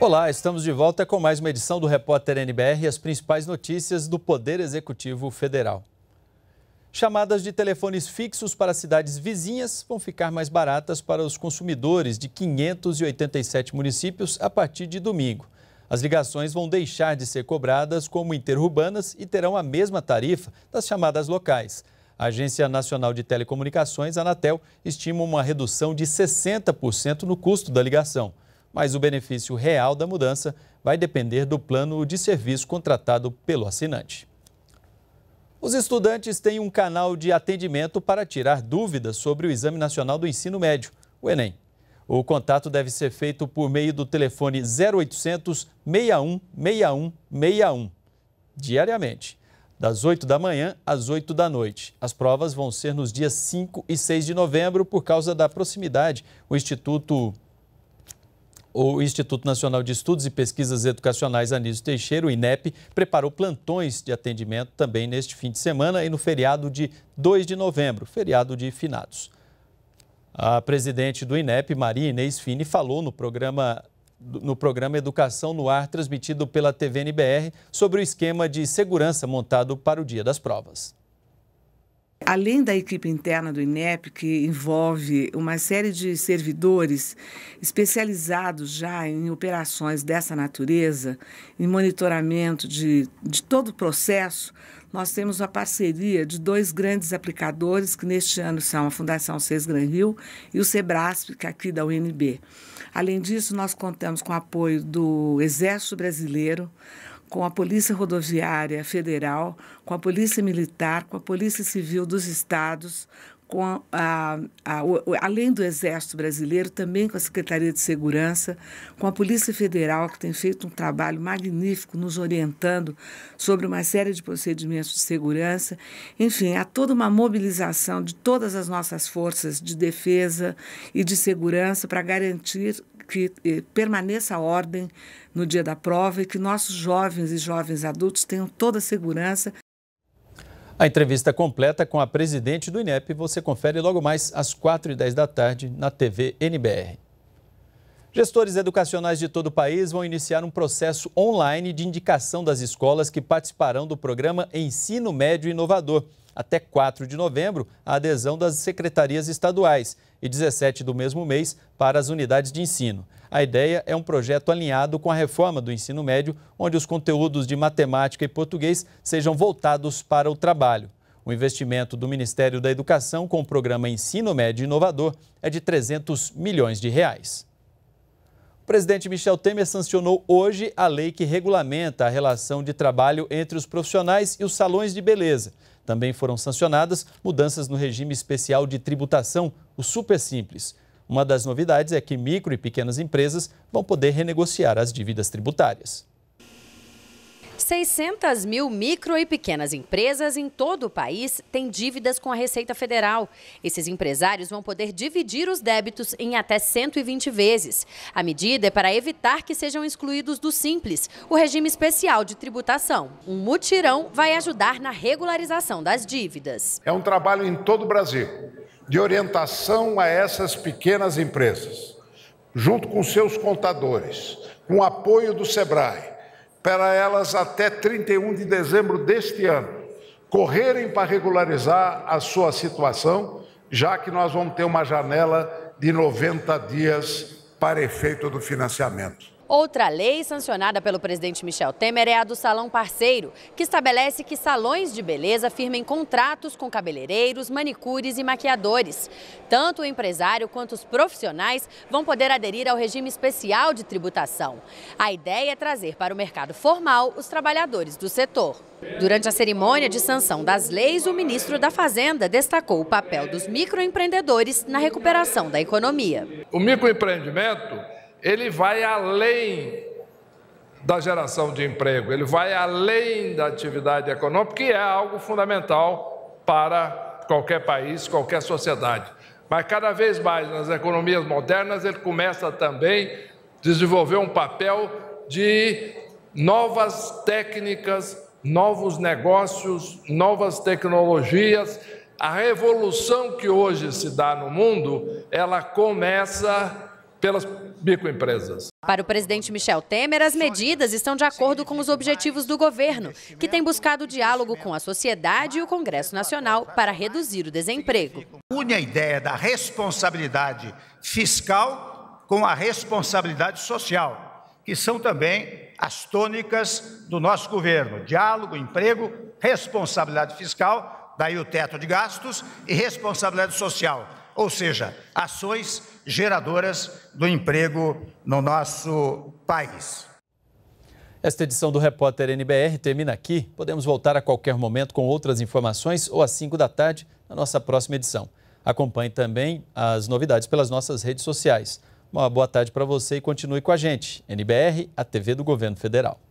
Olá, estamos de volta com mais uma edição do Repórter NBR e as principais notícias do Poder Executivo Federal. Chamadas de telefones fixos para cidades vizinhas vão ficar mais baratas para os consumidores de 587 municípios a partir de domingo. As ligações vão deixar de ser cobradas como interurbanas e terão a mesma tarifa das chamadas locais. A Agência Nacional de Telecomunicações, Anatel, estima uma redução de 60% no custo da ligação, mas o benefício real da mudança vai depender do plano de serviço contratado pelo assinante. Os estudantes têm um canal de atendimento para tirar dúvidas sobre o Exame Nacional do Ensino Médio, o Enem. O contato deve ser feito por meio do telefone 0800 61 61 61, diariamente, das 8 da manhã às 8 da noite. As provas vão ser nos dias 5 e 6 de novembro, por causa da proximidade. O Instituto o Instituto Nacional de Estudos e Pesquisas Educacionais Anísio Teixeira, o INEP, preparou plantões de atendimento também neste fim de semana e no feriado de 2 de novembro, feriado de finados. A presidente do INEP, Maria Inês Fini, falou no programa no programa Educação no Ar, transmitido pela TVNBR, sobre o esquema de segurança montado para o dia das provas. Além da equipe interna do INEP, que envolve uma série de servidores especializados já em operações dessa natureza, em monitoramento de, de todo o processo, nós temos a parceria de dois grandes aplicadores, que neste ano são a Fundação Seis Gran Rio e o Sebrasp, que é aqui da UNB. Além disso, nós contamos com o apoio do Exército Brasileiro, com a Polícia Rodoviária Federal, com a Polícia Militar, com a Polícia Civil dos Estados, com a, a, a, além do Exército Brasileiro, também com a Secretaria de Segurança, com a Polícia Federal, que tem feito um trabalho magnífico nos orientando sobre uma série de procedimentos de segurança. Enfim, há toda uma mobilização de todas as nossas forças de defesa e de segurança para garantir que eh, permaneça a ordem no dia da prova e que nossos jovens e jovens adultos tenham toda a segurança. A entrevista completa com a presidente do INEP você confere logo mais às 4h10 da tarde na TV NBR. Gestores educacionais de todo o país vão iniciar um processo online de indicação das escolas que participarão do programa Ensino Médio Inovador. Até 4 de novembro, a adesão das secretarias estaduais e 17 do mesmo mês para as unidades de ensino. A ideia é um projeto alinhado com a reforma do ensino médio, onde os conteúdos de matemática e português sejam voltados para o trabalho. O investimento do Ministério da Educação com o programa Ensino Médio Inovador é de 300 milhões de reais. O presidente Michel Temer sancionou hoje a lei que regulamenta a relação de trabalho entre os profissionais e os salões de beleza. Também foram sancionadas mudanças no regime especial de tributação, o Super Simples. Uma das novidades é que micro e pequenas empresas vão poder renegociar as dívidas tributárias. 600 mil micro e pequenas empresas em todo o país têm dívidas com a Receita Federal. Esses empresários vão poder dividir os débitos em até 120 vezes. A medida é para evitar que sejam excluídos do Simples, o regime especial de tributação. Um mutirão vai ajudar na regularização das dívidas. É um trabalho em todo o Brasil de orientação a essas pequenas empresas, junto com seus contadores, com apoio do SEBRAE para elas até 31 de dezembro deste ano correrem para regularizar a sua situação, já que nós vamos ter uma janela de 90 dias para efeito do financiamento. Outra lei sancionada pelo presidente Michel Temer é a do Salão Parceiro, que estabelece que salões de beleza firmem contratos com cabeleireiros, manicures e maquiadores. Tanto o empresário quanto os profissionais vão poder aderir ao regime especial de tributação. A ideia é trazer para o mercado formal os trabalhadores do setor. Durante a cerimônia de sanção das leis, o ministro da Fazenda destacou o papel dos microempreendedores na recuperação da economia. O microempreendimento ele vai além da geração de emprego, ele vai além da atividade econômica, que é algo fundamental para qualquer país, qualquer sociedade. Mas cada vez mais nas economias modernas, ele começa também a desenvolver um papel de novas técnicas, novos negócios, novas tecnologias. A revolução que hoje se dá no mundo, ela começa pelas Bico Para o presidente Michel Temer, as medidas estão de acordo com os objetivos do governo, que tem buscado diálogo com a sociedade e o Congresso Nacional para reduzir o desemprego. Une a ideia da responsabilidade fiscal com a responsabilidade social, que são também as tônicas do nosso governo: diálogo, emprego, responsabilidade fiscal, daí o teto de gastos, e responsabilidade social, ou seja, ações geradoras do emprego no nosso país. Esta edição do Repórter NBR termina aqui. Podemos voltar a qualquer momento com outras informações ou às 5 da tarde na nossa próxima edição. Acompanhe também as novidades pelas nossas redes sociais. Uma boa tarde para você e continue com a gente. NBR, a TV do Governo Federal.